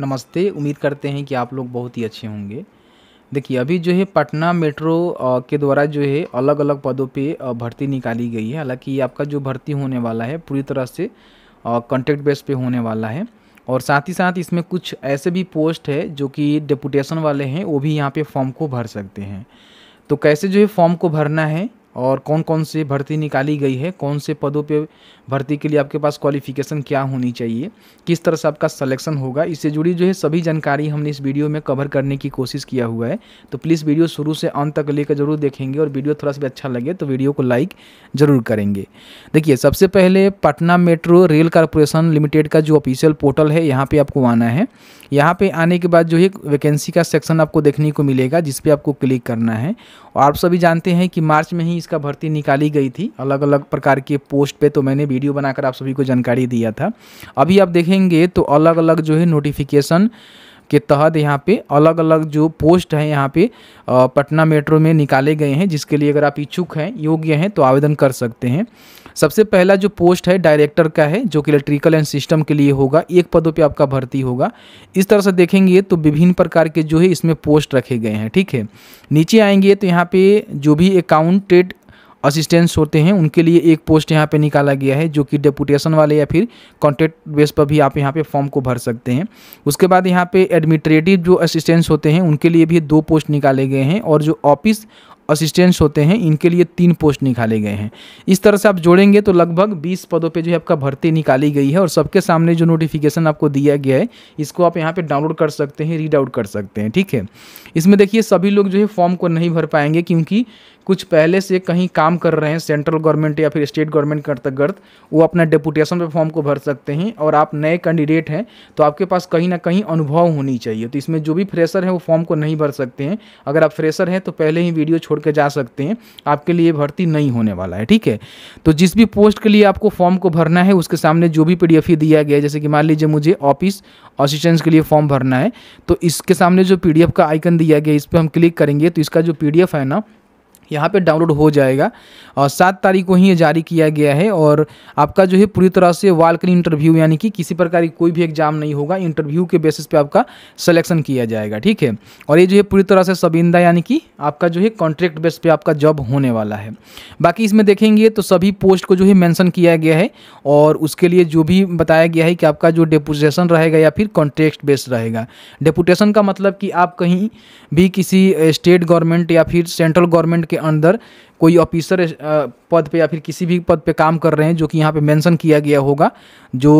नमस्ते उम्मीद करते हैं कि आप लोग बहुत ही अच्छे होंगे देखिए अभी जो है पटना मेट्रो के द्वारा जो है अलग अलग पदों पे भर्ती निकाली गई है हालांकि आपका जो भर्ती होने वाला है पूरी तरह से कॉन्ट्रैक्ट बेस पे होने वाला है और साथ ही साथ इसमें कुछ ऐसे भी पोस्ट है जो कि डेपुटेशन वाले हैं वो भी यहाँ पर फॉर्म को भर सकते हैं तो कैसे जो है फॉर्म को भरना है और कौन कौन से भर्ती निकाली गई है कौन से पदों पे भर्ती के लिए आपके पास क्वालिफिकेशन क्या होनी चाहिए किस तरह से आपका सलेक्शन होगा इससे जुड़ी जो है सभी जानकारी हमने इस वीडियो में कवर करने की कोशिश किया हुआ है तो प्लीज़ वीडियो शुरू से अंत तक लेकर जरूर देखेंगे और वीडियो थोड़ा सा भी अच्छा लगे तो वीडियो को लाइक ज़रूर करेंगे देखिए सबसे पहले Patna metro rail corporation limited का जो ऑफिशियल पोर्टल है यहाँ पर आपको आना है यहाँ पर आने के बाद जो है वैकेंसी का सेक्शन आपको देखने को मिलेगा जिसपे आपको क्लिक करना है और आप सभी जानते हैं कि मार्च में ही का भर्ती निकाली गई थी अलग अलग प्रकार के पोस्ट पे तो मैंने वीडियो बनाकर आप सभी को जानकारी दिया था अभी आप देखेंगे तो अलग अलग जो है नोटिफिकेशन के तहत यहाँ पे अलग अलग जो पोस्ट हैं यहाँ पे पटना मेट्रो में निकाले गए हैं जिसके लिए अगर आप इच्छुक हैं योग्य हैं तो आवेदन कर सकते हैं सबसे पहला जो पोस्ट है डायरेक्टर का है जो कि इलेक्ट्रिकल एंड सिस्टम के लिए होगा एक पदों पे आपका भर्ती होगा इस तरह से देखेंगे तो विभिन्न प्रकार के जो है इसमें पोस्ट रखे गए हैं ठीक है नीचे आएंगे तो यहाँ पे जो भी अकाउंटेड असिस्टेंट्स होते हैं उनके लिए एक पोस्ट यहाँ पे निकाला गया है जो कि डेपुटेशन वाले या फिर कॉन्ट्रैक्ट बेस पर भी आप यहाँ पे फॉर्म को भर सकते हैं उसके बाद यहाँ पे एडमिनिस्ट्रेटिव जो असिस्टेंट्स होते हैं उनके लिए भी दो पोस्ट निकाले गए हैं और जो ऑफिस असिस्टेंट्स होते हैं इनके लिए तीन पोस्ट निकाले गए हैं इस तरह से आप जोड़ेंगे तो लगभग बीस पदों पर जो है आपका भर्ती निकाली गई है और सबके सामने जो नोटिफिकेशन आपको दिया गया है इसको आप यहाँ पर डाउनलोड कर सकते हैं रीड आउट कर सकते हैं ठीक है इसमें देखिए सभी लोग जो है फॉर्म को नहीं भर पाएंगे क्योंकि कुछ पहले से कहीं काम कर रहे हैं सेंट्रल गवर्नमेंट या फिर स्टेट गवर्नमेंट के अंतर्गत वो अपना डेपुटेशन पे फॉर्म को भर सकते हैं और आप नए कैंडिडेट हैं तो आपके पास कहीं ना कहीं अनुभव होनी चाहिए तो इसमें जो भी फ्रेशर है वो फॉर्म को नहीं भर सकते हैं अगर आप फ्रेशर हैं तो पहले ही वीडियो छोड़ के जा सकते हैं आपके लिए भर्ती नहीं होने वाला है ठीक है तो जिस भी पोस्ट के लिए आपको फॉर्म को भरना है उसके सामने जो भी पी ही दिया गया है जैसे कि मान लीजिए मुझे ऑफिस असिस्टेंस के लिए फॉर्म भरना है तो इसके सामने जो पी का आइकन दिया गया है इस पर हम क्लिक करेंगे तो इसका जो पी है ना यहाँ पे डाउनलोड हो जाएगा और सात तारीख को ही ये जारी किया गया है और आपका जो है पूरी तरह से वालकनी इंटरव्यू यानी कि किसी प्रकार की कोई भी एग्जाम नहीं होगा इंटरव्यू के बेसिस पे आपका सिलेक्शन किया जाएगा ठीक है और ये जो है पूरी तरह से सबिंदा यानी कि आपका जो है कॉन्ट्रैक्ट बेस पर आपका जॉब होने वाला है बाकी इसमें देखेंगे तो सभी पोस्ट को जो है मैंसन किया गया है और उसके लिए जो भी बताया गया है कि आपका जो डेपुटेशन रहेगा या फिर कॉन्ट्रैक्ट बेस रहेगा डेपुटेशन का मतलब कि आप कहीं भी किसी स्टेट गवर्नमेंट या फिर सेंट्रल गवर्नमेंट के अंदर कोई ऑफिसर पद पे या फिर किसी भी पद पे काम कर रहे हैं जो कि यहाँ पे मेंशन किया गया होगा जो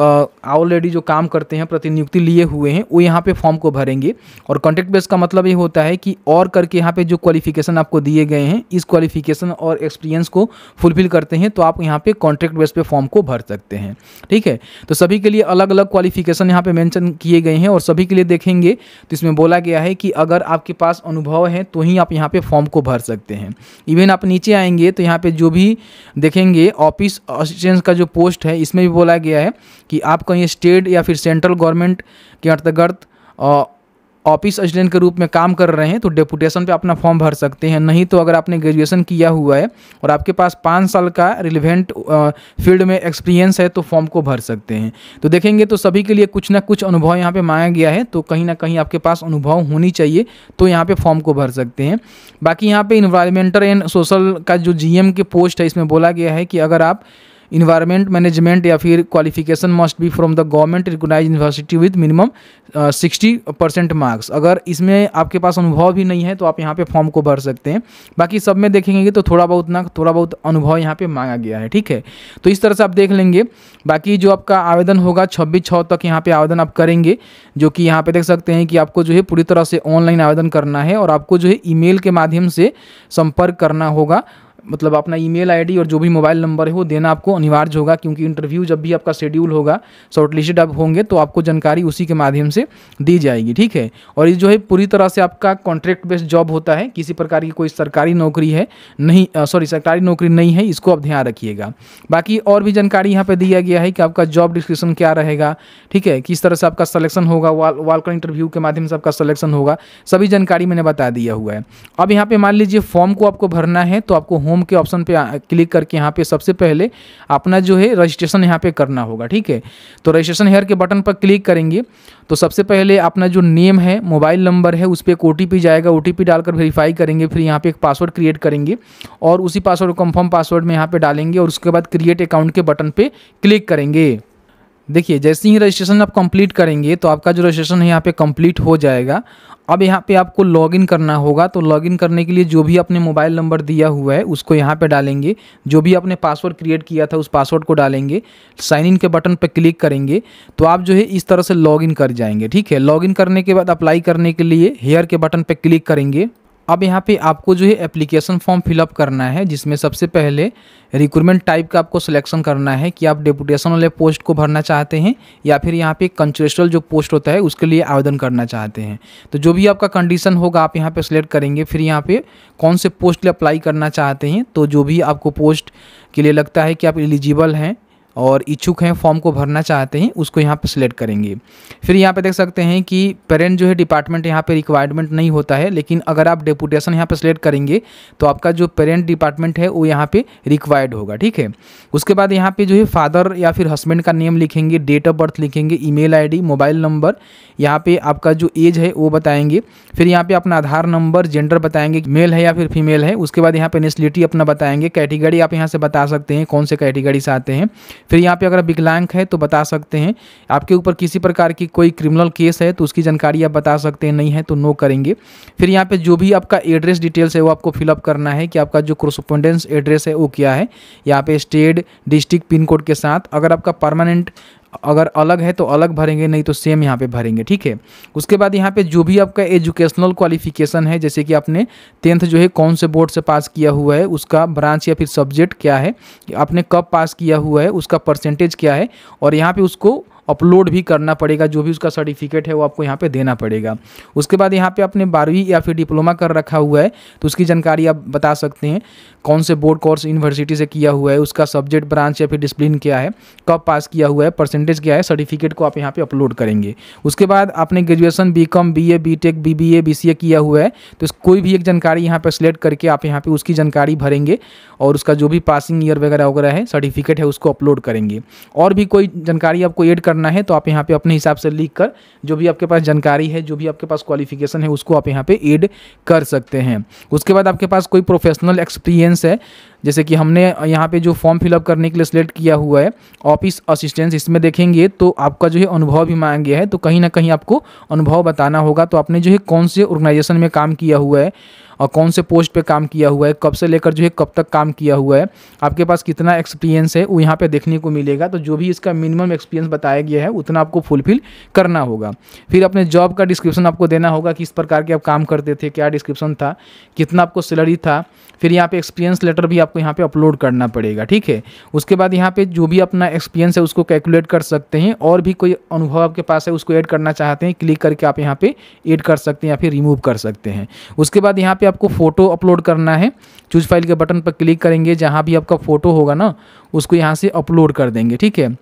ऑलरेडी जो काम करते हैं प्रतिनियुक्ति लिए हुए हैं वो यहाँ पे फॉर्म को भरेंगे और कॉन्ट्रैक्ट बेस का मतलब ये होता है कि और करके यहाँ पे जो क्वालिफिकेशन आपको दिए गए हैं इस क्वालिफिकेशन और एक्सपीरियंस को फुलफिल करते हैं तो आप यहाँ पे कॉन्ट्रैक्ट बेस पे फॉर्म को भर सकते हैं ठीक है तो सभी के लिए अलग अलग क्वालिफिकेशन यहाँ पर मैंशन किए गए हैं और सभी के लिए देखेंगे तो इसमें बोला गया है कि अगर आपके पास अनुभव है तो ही आप यहाँ पर फॉर्म को भर सकते हैं इवन आप नीचे आएंगे तो यहाँ पर जो भी देखेंगे ऑफिस असिस्टेंस का जो पोस्ट है इसमें भी बोला गया है कि आप कहीं स्टेट या फिर सेंट्रल गवर्नमेंट के अंतर्गत ऑफिस असिस्टेंट के रूप में काम कर रहे हैं तो डेपुटेशन पे अपना फॉर्म भर सकते हैं नहीं तो अगर आपने ग्रेजुएशन किया हुआ है और आपके पास पाँच साल का रिलेवेंट फील्ड में एक्सपीरियंस है तो फॉर्म को भर सकते हैं तो देखेंगे तो सभी के लिए कुछ ना कुछ अनुभव यहाँ पर मांगा गया है तो कहीं ना कहीं आपके पास अनुभव होनी चाहिए तो यहाँ पर फॉर्म को भर सकते हैं बाकी यहाँ पर इन्वायरमेंटल एंड सोशल का जो जी के पोस्ट है इसमें बोला गया है कि अगर आप इन्वायरमेंट मैनेजमेंट या फिर qualification must be from the government recognise university with minimum sixty percent marks अगर इसमें आपके पास अनुभव भी नहीं है तो आप यहाँ पे फॉर्म को भर सकते हैं बाकी सब में देखेंगे तो थोड़ा बहुत ना थोड़ा बहुत अनुभव यहाँ पे मांगा गया है ठीक है तो इस तरह से आप देख लेंगे बाकी जो आपका आवेदन होगा छब्बीस छः तक यहाँ पे आवेदन आप करेंगे जो कि यहाँ पे देख सकते हैं कि आपको जो है पूरी तरह से ऑनलाइन आवेदन करना है और आपको जो है ई के माध्यम से संपर्क करना होगा मतलब अपना ईमेल आईडी और जो भी मोबाइल नंबर है वो देना आपको अनिवार्य होगा क्योंकि इंटरव्यू जब भी आपका शेड्यूल होगा शॉर्टलिस्टेड आप होंगे तो आपको जानकारी उसी के माध्यम से दी जाएगी ठीक है और ये जो है पूरी तरह से आपका कॉन्ट्रैक्ट बेस्ड जॉब होता है किसी प्रकार की कोई सरकारी नौकरी है नहीं सॉरी सरकारी नौकरी नहीं है इसको आप ध्यान रखिएगा बाकी और भी जानकारी यहाँ पर दिया गया है कि आपका जॉब डिस्क्रिप्शन क्या रहेगा ठीक है किस तरह से आपका सलेक्शन होगा वाल वालकर इंटरव्यू के माध्यम से आपका सलेक्शन होगा सभी जानकारी मैंने बता दिया हुआ है अब यहाँ पे मान लीजिए फॉर्म को आपको भरना है तो आपको होम होम के ऑप्शन पे क्लिक करके यहाँ पे सबसे पहले अपना जो है रजिस्ट्रेशन यहाँ पे करना होगा ठीक है तो रजिस्ट्रेशन हेयर के बटन पर क्लिक करेंगे तो सबसे पहले अपना जो नेम है मोबाइल नंबर है उस पर एक ओ जाएगा ओ डालकर वेरीफाई करेंगे फिर यहाँ पे एक पासवर्ड क्रिएट करेंगे और उसी पासवर्ड को कन्फर्म पासवर्ड में यहाँ पर डालेंगे और उसके बाद क्रिएट अकाउंट के बटन पर क्लिक करेंगे देखिए जैसे ही रजिस्ट्रेशन आप कंप्लीट करेंगे तो आपका जो रजिस्ट्रेशन है यहाँ पे कंप्लीट हो जाएगा अब यहाँ पे आपको लॉगिन करना होगा तो लॉगिन करने के लिए जो भी आपने मोबाइल नंबर दिया हुआ है उसको यहाँ पे डालेंगे जो भी आपने पासवर्ड क्रिएट किया था उस पासवर्ड को डालेंगे साइन इन के बटन पे क्लिक करेंगे तो आप जो है इस तरह से लॉगिन कर जाएंगे ठीक है लॉगिन करने के बाद अप्लाई करने के लिए हेयर के बटन पर क्लिक करेंगे अब यहाँ पे आपको जो है एप्लीकेशन फॉर्म फिलअप करना है जिसमें सबसे पहले रिक्रूटमेंट टाइप का आपको सिलेक्शन करना है कि आप डेपुटेशन वाले पोस्ट को भरना चाहते हैं या फिर यहाँ पे कंचुरेशनल जो पोस्ट होता है उसके लिए आवेदन करना चाहते हैं तो जो भी आपका कंडीशन होगा आप यहाँ पे सिलेक्ट करेंगे फिर यहाँ पे कौन से पोस्ट के लिए अप्लाई करना चाहते हैं तो जो भी आपको पोस्ट के लिए लगता है कि आप एलिजिबल हैं और इच्छुक हैं फॉर्म को भरना चाहते हैं उसको यहाँ पर सिलेक्ट करेंगे फिर यहाँ पर देख सकते हैं कि पेरेंट जो है डिपार्टमेंट यहाँ पर रिक्वायरमेंट नहीं होता है लेकिन अगर आप डेपुटेशन यहाँ पर सिलेक्ट करेंगे तो आपका जो पेरेंट डिपार्टमेंट है वो यहाँ पर रिक्वायर्ड होगा ठीक है उसके बाद यहाँ पर जो है फादर या फिर हस्बैंड का नेम लिखेंगे डेट ऑफ बर्थ लिखेंगे ईमेल मेल मोबाइल नंबर यहाँ पर आपका जो एज है वो बताएंगे फिर यहाँ पर अपना आधार नंबर जेंडर बताएंगे मेल है या फिर फीमेल है उसके बाद यहाँ पे नेस्लिटी अपना बताएंगे कैटेगरी आप यहाँ से बता सकते हैं कौन से कैटेगरी से आते हैं फिर यहाँ पे अगर विकलांग है तो बता सकते हैं आपके ऊपर किसी प्रकार की कोई क्रिमिनल केस है तो उसकी जानकारी आप बता सकते हैं नहीं है तो नो करेंगे फिर यहाँ पे जो भी आपका एड्रेस डिटेल्स है वो आपको फिलअप करना है कि आपका जो क्रोसपोंडेंस एड्रेस है वो क्या है यहाँ पे स्टेट डिस्ट्रिक्ट पिन कोड के साथ अगर आपका परमानेंट अगर अलग है तो अलग भरेंगे नहीं तो सेम यहाँ पे भरेंगे ठीक है उसके बाद यहाँ पे जो भी आपका एजुकेशनल क्वालिफिकेशन है जैसे कि आपने टेंथ जो है कौन से बोर्ड से पास किया हुआ है उसका ब्रांच या फिर सब्जेक्ट क्या है आपने कब पास किया हुआ है उसका परसेंटेज क्या है और यहाँ पर उसको अपलोड भी करना पड़ेगा जो भी उसका सर्टिफिकेट है वो आपको यहाँ पे देना पड़ेगा उसके बाद यहाँ पे आपने बारहवीं या फिर डिप्लोमा कर रखा हुआ है तो उसकी जानकारी आप बता सकते हैं कौन से बोर्ड कोर्स यूनिवर्सिटी से किया हुआ है उसका सब्जेक्ट ब्रांच या फिर डिसप्लिन क्या है कब पास किया हुआ है परसेंटेज क्या है सर्टिफिकेट को आप यहाँ पर अपलोड करेंगे उसके बाद आपने graduation B com B A B tech B B A B C A किया हुआ है तो कोई भी एक जानकारी यहाँ पर सिलेक्ट करके आप यहाँ पर उसकी जानकारी भरेंगे और उसका जो भी पासिंग ईयर वगैरह वगैरह है सर्टिफिकेट है उसको अपलोड करेंगे और भी कोई जानकारी आपको एड करना है तो आप यहाँ पे अपने हिसाब से लिख कर जो भी आपके पास जानकारी है जो भी आपके पास क्वालिफिकेशन है उसको आप यहाँ पे एड कर सकते हैं उसके बाद आपके पास कोई प्रोफेशनल एक्सपीरियंस है जैसे कि हमने यहाँ पे जो फॉर्म फिलअप करने के लिए सिलेक्ट किया हुआ है ऑफिस असिस्टेंस इसमें देखेंगे तो आपका जो है अनुभव भी मांगे है तो कहीं ना कहीं आपको अनुभव बताना होगा तो आपने जो है कौन से ऑर्गेनाइजेशन में काम किया हुआ है और कौन से पोस्ट पे काम किया हुआ है कब से लेकर जो है कब तक काम किया हुआ है आपके पास कितना एक्सपीरियंस है वो यहाँ पे देखने को मिलेगा तो जो भी इसका मिनिमम एक्सपीरियंस बताया गया है उतना आपको फुलफिल करना होगा फिर अपने जॉब का डिस्क्रिप्शन आपको देना होगा किस प्रकार के आप काम करते थे क्या डिस्क्रिप्शन था कितना आपको सैलरी था फिर यहाँ पे एक्सपीरियंस लेटर भी आपको यहाँ पे अपलोड करना पड़ेगा ठीक है उसके बाद यहाँ पे जो भी अपना एक्सपीरियंस है उसको कैलकुलेट कर सकते हैं और भी कोई अनुभव आपके पास है उसको ऐड करना चाहते हैं क्लिक करके आप यहाँ पे ऐड कर सकते हैं या फिर रिमूव कर सकते हैं उसके बाद यहाँ पे आपको फ़ोटो अपलोड करना है चूज फाइल के बटन पर क्लिक करेंगे जहाँ भी आपका फ़ोटो होगा ना उसको यहाँ से अपलोड कर देंगे ठीक है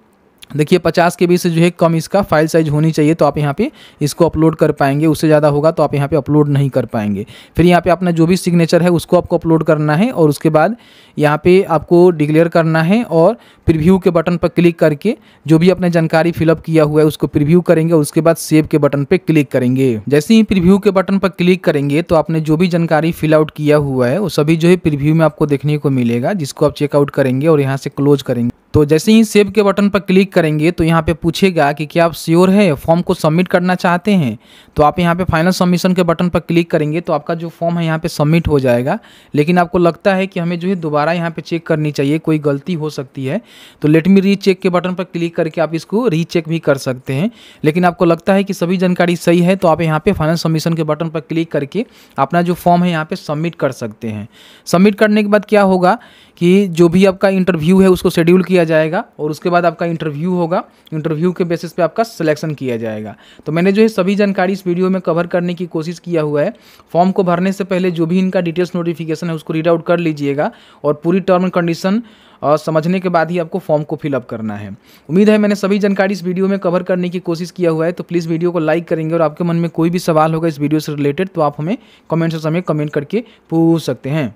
देखिए 50 के बी से जो है कम इसका फाइल साइज होनी चाहिए तो आप यहाँ पे इसको अपलोड कर पाएंगे उससे ज़्यादा होगा तो आप यहाँ पे अपलोड नहीं कर पाएंगे फिर यहाँ पे अपना जो भी सिग्नेचर है उसको आपको अपलोड करना है और उसके बाद यहाँ पे आपको डिक्लेयर करना है और प्रीव्यू के बटन पर क्लिक करके जो भी अपने जानकारी फिलअप किया हुआ है उसको प्रीव्यू करेंगे उसके बाद सेव के बटन पर क्लिक करेंगे जैसे ही प्रीव्यू के बटन पर क्लिक करेंगे तो आपने जो भी जानकारी फिलआउट किया हुआ है वो सभी जो है प्रिव्यू में आपको देखने को मिलेगा जिसको आप चेकआउट करेंगे और यहाँ से क्लोज करेंगे तो जैसे ही सेव के बटन पर क्लिक करेंगे तो यहाँ पे पूछेगा कि क्या आप श्योर है फॉर्म को सबमिट करना चाहते हैं तो आप यहाँ पे फाइनल सबमिशन के बटन पर क्लिक करेंगे तो आपका जो फॉर्म है यहाँ पे सबमिट हो जाएगा लेकिन आपको लगता है कि हमें जो है दोबारा दोबारा यहाँ पे चेक करनी चाहिए कोई गलती हो सकती है तो लेट मी री चेक के बटन पर क्लिक करके आप इसको री चेक भी कर सकते हैं लेकिन आपको लगता है कि सभी जानकारी सही है तो आप यहाँ पे फाइनल सबमिशन के बटन पर क्लिक करके अपना जो फॉर्म है यहाँ पे सबमिट कर सकते हैं सबमिट करने के बाद क्या होगा कि जो भी आपका इंटरव्यू है उसको शेड्यूल किया जाएगा और उसके बाद आपका इंटरव्यू होगा इंटरव्यू के बेसिस पे आपका सिलेक्शन किया जाएगा तो मैंने जो है सभी जानकारी इस वीडियो में कवर करने की कोशिश किया हुआ है फॉर्म को भरने से पहले जो भी इनका डिटेल्स नोटिफिकेशन है उसको रीड आउट कर लीजिएगा और पूरी टर्म एंड कंडीशन और समझने के बाद ही आपको फॉर्म को फिलअप करना है उम्मीद है मैंने सभी जानकारी इस वीडियो में कवर करने की कोशिश किया हुआ है तो प्लीज़ वीडियो को लाइक करेंगे और आपके मन में कोई भी सवाल होगा इस वीडियो से रिलेटेड तो आप हमें कमेंट से कमेंट करके पूछ सकते हैं